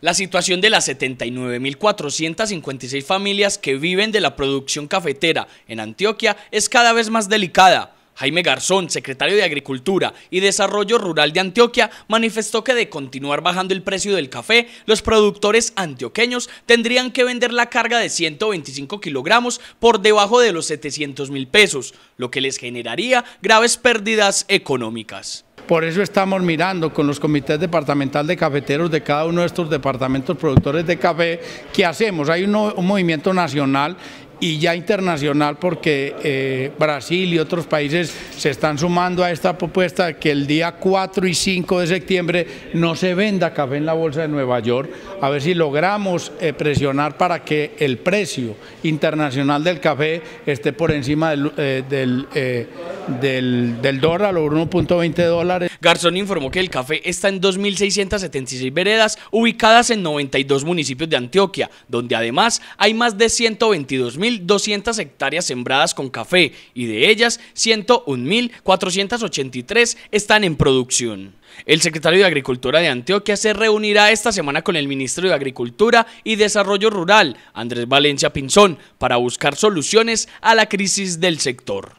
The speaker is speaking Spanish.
La situación de las 79.456 familias que viven de la producción cafetera en Antioquia es cada vez más delicada. Jaime Garzón, secretario de Agricultura y Desarrollo Rural de Antioquia, manifestó que de continuar bajando el precio del café, los productores antioqueños tendrían que vender la carga de 125 kilogramos por debajo de los 700 mil pesos, lo que les generaría graves pérdidas económicas. Por eso estamos mirando con los comités departamentales de cafeteros de cada uno de estos departamentos productores de café, ¿qué hacemos? Hay un, movimiento nacional y ya internacional porque eh, Brasil y otros países se están sumando a esta propuesta de que el día 4 y 5 de septiembre no se venda café en la Bolsa de Nueva York, a ver si logramos eh, presionar para que el precio internacional del café esté por encima del eh, del, del a los 1.20 dólares. Garzón informó que el café está en 2.676 veredas ubicadas en 92 municipios de Antioquia, donde además hay más de 122.200 hectáreas sembradas con café y de ellas 101.483 están en producción. El secretario de Agricultura de Antioquia se reunirá esta semana con el ministro de Agricultura y Desarrollo Rural, Andrés Valencia Pinzón, para buscar soluciones a la crisis del sector.